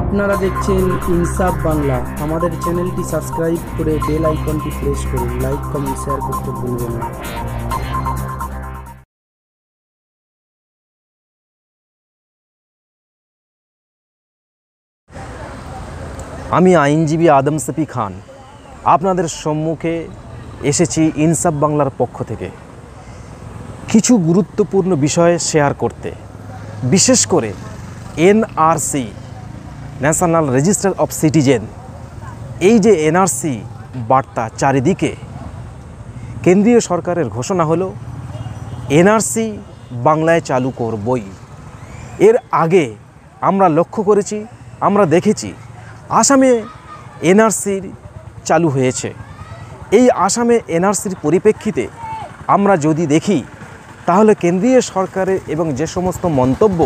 আপনারা দেখছেন ইনসাফ বাংলা আমাদের চ্যানেলটি সাবস্ক্রাইব করে বেল আইকনটি প্রেস করুন লাইক কমেন্ট শেয়ার করতে ভুলবেন না আমি আইনজীবী আদম সফি খান আপনাদের সম্মুখে এসেছি ইনসাফ বাংলার পক্ষ থেকে কিছু গুরুত্বপূর্ণ বিষয় শেয়ার করতে বিশেষ করে NRC national register of citizen এই যে এনআরসি বার্তা চারিদিকে কেন্দ্রীয় সরকারের ঘোষণা হলো এনআরসি বাংলায় চালু করবই এর আগে আমরা লক্ষ্য করেছি আমরা দেখেছি আসামে এনআরসির চালু হয়েছে এই আসামে এনআরসির পরিপ্রেক্ষিতে আমরা যদি দেখি তাহলে কেন্দ্রীয় সরকারের এবং যে সমস্ত মন্তব্য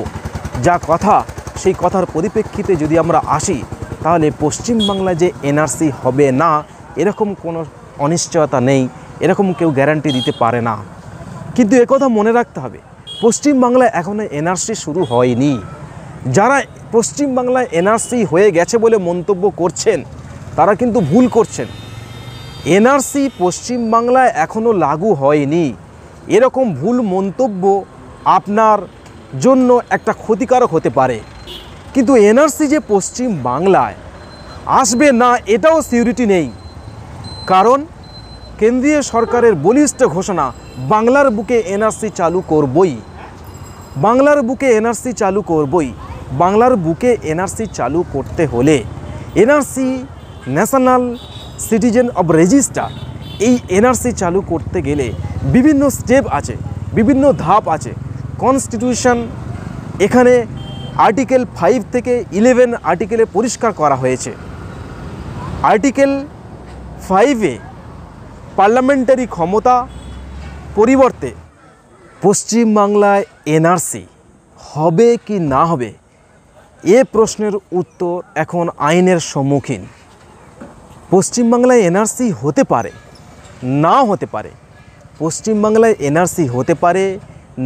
যা কথা সেই কথার পরিপ্রেক্ষিতে যদি আমরা আসি তাহলে পশ্চিমবাংলায় যে এনআরসি হবে না এরকম কোনো অনিশ্চয়তা নেই এরকম কেউ গ্যারান্টি দিতে পারে না কিন্তু একথা মনে রাখতে হবে পশ্চিমবাংলায় এখনও এনআরসি শুরু হয়নি যারা পশ্চিমবাংলায় এনআরসি হয়ে গেছে বলে মন্তব্য করছেন তারা কিন্তু ভুল করছেন এনআরসি পশ্চিমবাংলায় এখনও লাগু হয়নি এরকম ভুল মন্তব্য আপনার জন্য একটা ক্ষতিকারক হতে পারে কিন্তু এনআরসি যে পশ্চিম বাংলায় আসবে না এটাও সিউরিটি নেই কারণ কেন্দ্রীয় সরকারের বলিষ্ঠ ঘোষণা বাংলার বুকে এনআরসি চালু করবই বাংলার বুকে এনআরসি চালু করবই বাংলার বুকে এনআরসি চালু করতে হলে NRC national citizen of register এই এনআরসি চালু করতে গেলে বিভিন্ন স্টেপ আছে বিভিন্ন ধাপ আছে কনস্টিটিউশন এখানে আর্টিকেল ফাইভ থেকে ইলেভেন আর্টিকেলে পরিষ্কার করা হয়েছে আর্টিকেল ফাইভে পার্লামেন্টারি ক্ষমতা পরিবর্তে পশ্চিমবাংলায় এনআরসি হবে কি না হবে এ প্রশ্নের উত্তর এখন আইনের সম্মুখীন পশ্চিমবাংলায় এনআরসি হতে পারে না হতে পারে পশ্চিমবাংলায় এনআরসি হতে পারে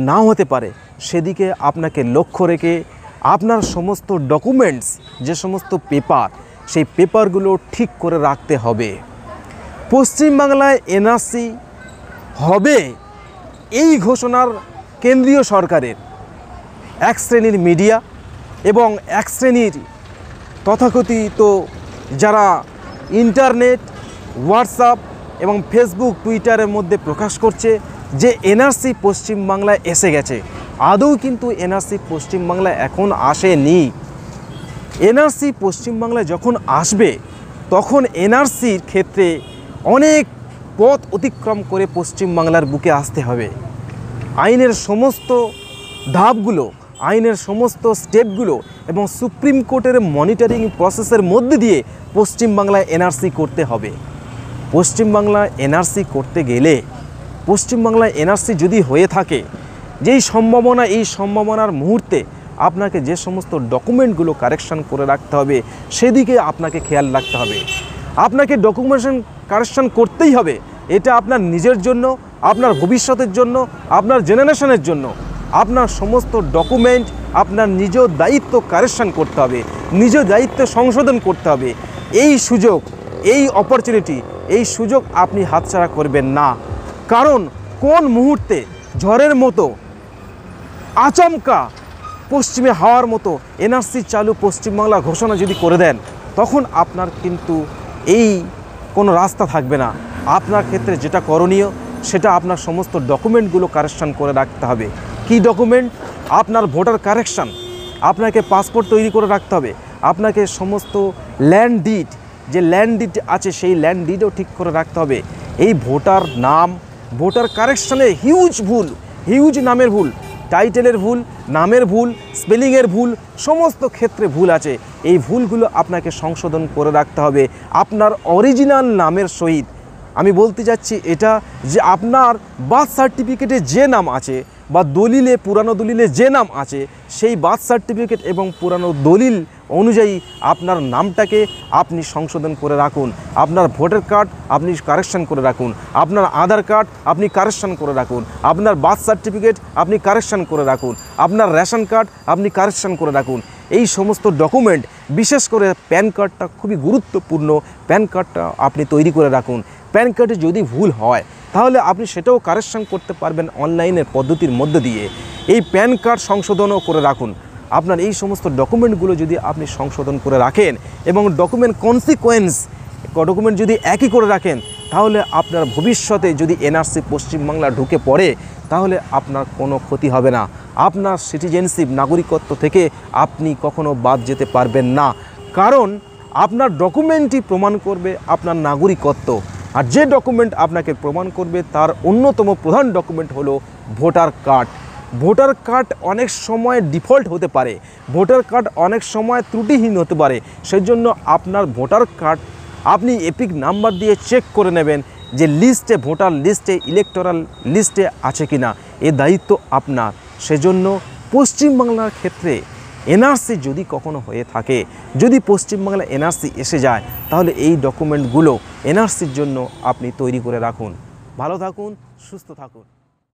না হতে পারে সেদিকে আপনাকে লক্ষ্য রেখে আপনার সমস্ত ডকুমেন্টস যে সমস্ত পেপার সেই পেপারগুলো ঠিক করে রাখতে হবে পশ্চিমবাংলায় এনআরসি হবে এই ঘোষণার কেন্দ্রীয় সরকারের এক শ্রেণীর মিডিয়া এবং এক শ্রেণীর তথাকথিত যারা ইন্টারনেট হোয়াটসঅ্যাপ এবং ফেসবুক টুইটারের মধ্যে প্রকাশ করছে যে এনআরসি পশ্চিমবাংলায় এসে গেছে আদৌ কিন্তু এনআরসি পশ্চিমবাংলায় এখন আসেনি এনআরসি পশ্চিমবাংলায় যখন আসবে তখন এনআরসির ক্ষেত্রে অনেক পথ অতিক্রম করে পশ্চিমবাংলার বুকে আসতে হবে আইনের সমস্ত ধাপগুলো আইনের সমস্ত স্টেপগুলো এবং সুপ্রিম কোর্টের মনিটরিং প্রসেসের মধ্যে দিয়ে পশ্চিমবাংলায় এনআরসি করতে হবে পশ্চিমবাংলায় এনআরসি করতে গেলে পশ্চিমবাংলায় এনআরসি যদি হয়ে থাকে যেই সম্ভাবনা এই সম্ভাবনার মুহূর্তে আপনাকে যে সমস্ত ডকুমেন্টগুলো কারেকশান করে রাখতে হবে সেদিকে আপনাকে খেয়াল রাখতে হবে আপনাকে ডকুমেন্টেশন কারেকশান করতেই হবে এটা আপনার নিজের জন্য আপনার ভবিষ্যতের জন্য আপনার জেনারেশনের জন্য আপনার সমস্ত ডকুমেন্ট আপনার নিজ দায়িত্ব কারেকশান করতে হবে নিজ দায়িত্ব সংশোধন করতে হবে এই সুযোগ এই অপরচুনিটি এই সুযোগ আপনি হাতছাড়া করবেন না কারণ কোন মুহূর্তে ঝড়ের মতো আচমকা পশ্চিমে হাওয়ার মতো এনআরসি চালু পশ্চিমবাংলা ঘোষণা যদি করে দেন তখন আপনার কিন্তু এই কোনো রাস্তা থাকবে না আপনার ক্ষেত্রে যেটা করণীয় সেটা আপনার সমস্ত ডকুমেন্টগুলো কারেকশান করে রাখতে হবে কি ডকুমেন্ট আপনার ভোটার কারেকশান আপনাকে পাসপোর্ট তৈরি করে রাখতে হবে আপনাকে সমস্ত ল্যান্ড ডিড যে ল্যান্ড ডিট আছে সেই ল্যান্ড ডিডও ঠিক করে রাখতে হবে এই ভোটার নাম ভোটার কারেকশানে হিউজ ভুল হিউজ নামের ভুল টাইটেলের ভুল নামের ভুল স্পেলিংয়ের ভুল সমস্ত ক্ষেত্রে ভুল আছে এই ভুলগুলো আপনাকে সংশোধন করে রাখতে হবে আপনার অরিজিনাল নামের সহিত আমি বলতে চাচ্ছি এটা যে আপনার বার্থ সার্টিফিকেটে যে নাম আছে বা দলিলে পুরানো দলিলে যে নাম আছে সেই বার্থ সার্টিফিকেট এবং পুরানো দলিল অনুযায়ী আপনার নামটাকে আপনি সংশোধন করে রাখুন আপনার ভোটার কার্ড আপনি কারেকশান করে রাখুন আপনার আধার কার্ড আপনি কারেকশান করে রাখুন আপনার বার্থ সার্টিফিকেট আপনি কারেকশান করে রাখুন আপনার রেশন কার্ড আপনি কারেকশান করে রাখুন এই সমস্ত ডকুমেন্ট বিশেষ করে প্যান কার্ডটা খুবই গুরুত্বপূর্ণ প্যান কার্ডটা আপনি তৈরি করে রাখুন প্যান কার্ডে যদি ভুল হয় তাহলে আপনি সেটাও কারেকশান করতে পারবেন অনলাইনের পদ্ধতির মধ্যে দিয়ে এই প্যান কার্ড সংশোধনও করে রাখুন আপনার এই সমস্ত ডকুমেন্টগুলো যদি আপনি সংশোধন করে রাখেন এবং ডকুমেন্ট কনসিকোয়েন্স ডকুমেন্ট যদি একই করে রাখেন তাহলে আপনার ভবিষ্যতে যদি এনআরসি পশ্চিমবাংলা ঢুকে পড়ে তাহলে আপনার কোনো ক্ষতি হবে না আপনার সিটিজেনশিপ নাগরিকত্ব থেকে আপনি কখনো বাদ যেতে পারবেন না কারণ আপনার ডকুমেন্টই প্রমাণ করবে আপনার নাগরিকত্ব আর যে ডকুমেন্ট আপনাকে প্রমাণ করবে তার অন্যতম প্রধান ডকুমেন্ট হলো ভোটার কার্ড ভোটার কার্ড অনেক সময় ডিফল্ট হতে পারে ভোটার কার্ড অনেক সময় ত্রুটিহীন হতে পারে সেই জন্য আপনার ভোটার কার্ড আপনি এপিক নাম্বার দিয়ে চেক করে নেবেন যে লিস্টে ভোটার লিস্টে ইলেকটোরাল লিস্টে আছে কি না এ দায়িত্ব আপনার সেজন্য পশ্চিমবাংলার ক্ষেত্রে এনআরসি যদি কখনো হয়ে থাকে যদি পশ্চিমবাংলা এনআরসি এসে যায় তাহলে এই ডকুমেন্টগুলো এনআরসির জন্য আপনি তৈরি করে রাখুন ভালো থাকুন সুস্থ থাকুন